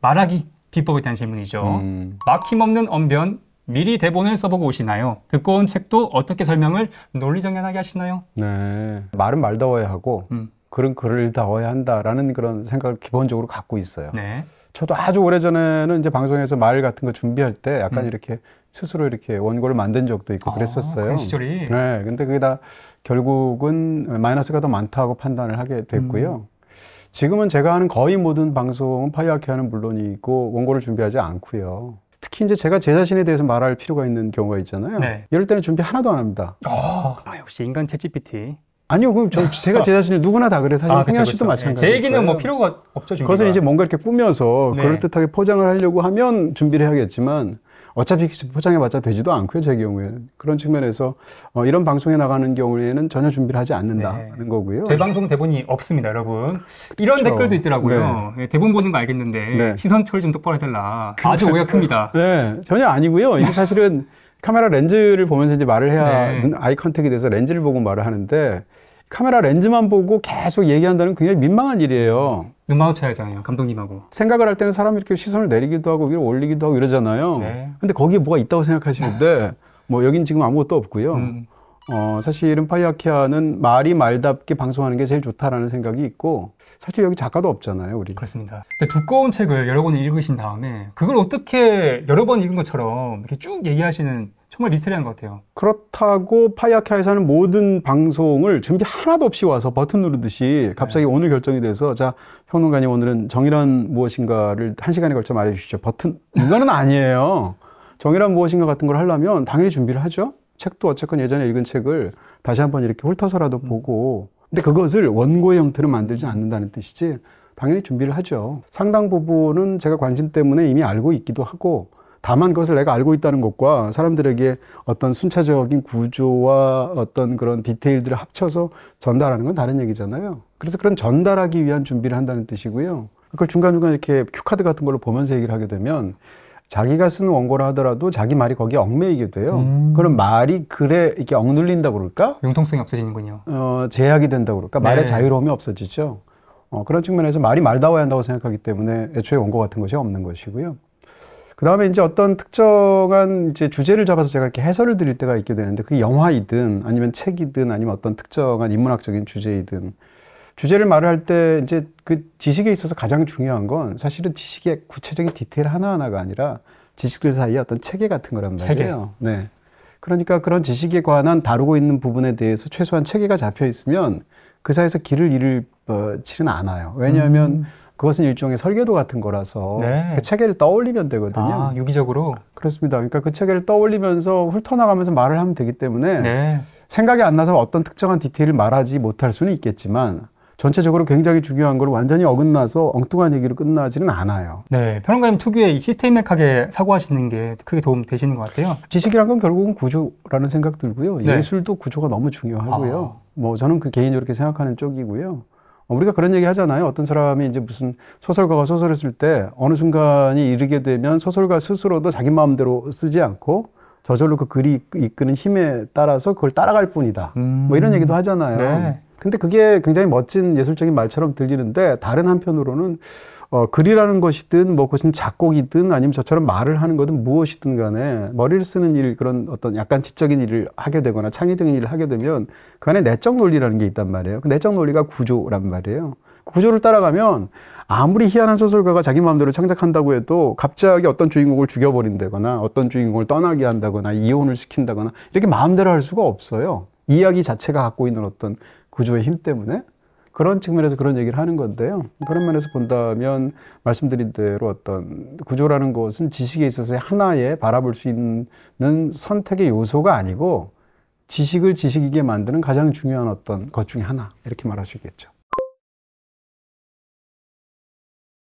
말하기 비법에 대한 질문이죠. 음. 막힘없는 언변 미리 대본을 써보고 오시나요? 듣고 온 책도 어떻게 설명을 논리정연하게 하시나요? 네, 말은 말다워야 하고 음. 글은 글을 다워야 한다라는 그런 생각을 기본적으로 갖고 있어요. 네. 저도 아주 오래전에는 이제 방송에서 말 같은 거 준비할 때 약간 음. 이렇게 스스로 이렇게 원고를 만든 적도 있고 아, 그랬었어요. 아, 시절이. 네. 근데 그게 다 결국은 마이너스가 더 많다고 판단을 하게 됐고요. 음. 지금은 제가 하는 거의 모든 방송은 파이어케아는 물론이고 원고를 준비하지 않고요. 특히 이제 제가 제 자신에 대해서 말할 필요가 있는 경우가 있잖아요. 네. 이럴 때는 준비 하나도 안 합니다. 어, 아, 역시 인간 챗GPT. 아니요, 그럼 저, 제가 제 자신을 누구나 다 그래. 사실 아, 그쵸, 씨도 마찬가지. 예, 제 얘기는 뭐 필요가 없죠. 준비 그것은 이제 뭔가 이렇게 꾸며서 네. 그럴듯하게 포장을 하려고 하면 준비를 해야겠지만 어차피 포장해봤자 되지도 않고요, 제 경우에는. 그런 측면에서 어, 이런 방송에 나가는 경우에는 전혀 준비를 하지 않는다는 네. 거고요. 대방송 대본이 없습니다, 여러분. 그렇죠. 댓글도 있더라고요. 네. 예, 대본 보는 거 알겠는데 네. 시선 처리 좀 똑바로 해달라. 아주 오해가 큽니다. 네, 전혀 아니고요. 이게 사실은 카메라 렌즈를 보면서 이제 말을 해야 네. 아이 컨택이 돼서 렌즈를 보고 말을 하는데 카메라 렌즈만 보고 계속 얘기한다는 굉장히 민망한 일이에요. 눈 마주쳐야잖아요, 감독님하고. 생각을 할 때는 사람이 이렇게 시선을 내리기도 하고 위로 올리기도 하고 이러잖아요. 네. 근데 거기에 뭐가 있다고 생각하시는데 뭐 여긴 지금 아무것도 없고요. 음. 어, 사실은 파이아키아는 말이 말답게 방송하는 게 제일 좋다라는 생각이 있고 사실 여기 작가도 없잖아요, 우리. 그렇습니다. 두꺼운 책을 여러 권 읽으신 다음에 그걸 어떻게 여러 번 읽은 것처럼 이렇게 쭉 얘기하시는 정말 미스터리한 것 같아요. 그렇다고 파이아카에서는 모든 방송을 준비 하나도 없이 와서 버튼 누르듯이 네. 갑자기 네. 오늘 결정이 돼서 자 평론가님 오늘은 정의란 무엇인가를 한 시간에 걸쳐 말해주시죠. 버튼 이거는 아니에요. 정의란 무엇인가 같은 걸 하려면 당연히 준비를 하죠. 책도 어쨌건 예전에 읽은 책을 다시 한번 이렇게 훑어서라도 음. 보고 근데 그것을 원고의 형태로 만들지 않는다는 뜻이지 당연히 준비를 하죠. 상당 부분은 제가 관심 때문에 이미 알고 있기도 하고 다만 그것을 내가 알고 있다는 것과 사람들에게 어떤 순차적인 구조와 어떤 그런 디테일들을 합쳐서 전달하는 건 다른 얘기잖아요. 그래서 그런 전달하기 위한 준비를 한다는 뜻이고요. 그걸 중간중간 이렇게 큐카드 같은 걸로 보면서 얘기를 하게 되면 자기가 쓴원고라 하더라도 자기 말이 거기에 얽매이게 돼요. 음. 그럼 말이 글에 이렇게 억눌린다 그럴까? 융통성이 없어지는군요. 어, 제약이 된다 그럴까? 네. 말의 자유로움이 없어지죠. 어, 그런 측면에서 말이 말다워야 한다고 생각하기 때문에 애초에 원고 같은 것이 없는 것이고요. 그 다음에 이제 어떤 특정한 이제 주제를 잡아서 제가 이렇게 해설을 드릴 때가 있게 되는데 그게 영화이든 아니면 책이든 아니면 어떤 특정한 인문학적인 주제이든 주제를 말을 할 때 이제 그 지식에 있어서 가장 중요한 건 사실은 지식의 구체적인 디테일 하나하나가 아니라 지식들 사이에 어떤 체계 같은 거란 말이에요. 체계. 네. 그러니까 그런 지식에 관한 다루고 있는 부분에 대해서 최소한 체계가 잡혀 있으면 그 사이에서 길을 잃을 어, 치는 않아요. 왜냐하면 음. 그것은 일종의 설계도 같은 거라서 네. 그 체계를 떠올리면 되거든요. 아, 유기적으로? 그렇습니다. 그러니까 그 체계를 떠올리면서 훑어나가면서 말을 하면 되기 때문에 네. 생각이 안 나서 어떤 특정한 디테일을 말하지 못할 수는 있겠지만 전체적으로 굉장히 중요한 걸 완전히 어긋나서 엉뚱한 얘기로 끝나지는 않아요. 네. 평론가님 특유의 시스템믹하게 사고하시는 게 크게 도움 되시는 것 같아요. 지식이란 건 결국은 구조라는 생각 들고요. 네. 예술도 구조가 너무 중요하고요. 아. 뭐 저는 그 개인적으로 이렇게 생각하는 쪽이고요. 우리가 그런 얘기 하잖아요. 어떤 사람이 이제 무슨 소설가가 소설을 쓸 때 어느 순간이 이르게 되면 소설가 스스로도 자기 마음대로 쓰지 않고 저절로 그 글이 이끄는 힘에 따라서 그걸 따라갈 뿐이다. 음. 뭐 이런 음. 얘기도 하잖아요. 네. 근데 그게 굉장히 멋진 예술적인 말처럼 들리는데 다른 한편으로는 어, 글이라는 것이든 뭐 그것은 작곡이든 아니면 저처럼 말을 하는 거든 무엇이든 간에 머리를 쓰는 일 그런 어떤 약간 지적인 일을 하게 되거나 창의적인 일을 하게 되면 그 안에 내적 논리라는 게 있단 말이에요. 그 내적 논리가 구조란 말이에요. 구조를 따라가면 아무리 희한한 소설가가 자기 마음대로 창작한다고 해도 갑자기 어떤 주인공을 죽여버린다거나 어떤 주인공을 떠나게 한다거나 이혼을 시킨다거나 이렇게 마음대로 할 수가 없어요. 이야기 자체가 갖고 있는 어떤 구조의 힘 때문에 그런 측면에서 그런 얘기를 하는 건데요. 그런 면에서 본다면 말씀드린 대로 어떤 구조라는 것은 지식에 있어서 의 하나의 바라볼 수 있는 선택의 요소가 아니고 지식을 지식이게 만드는 가장 중요한 어떤 것 중에 하나 이렇게 말할 수 있겠죠.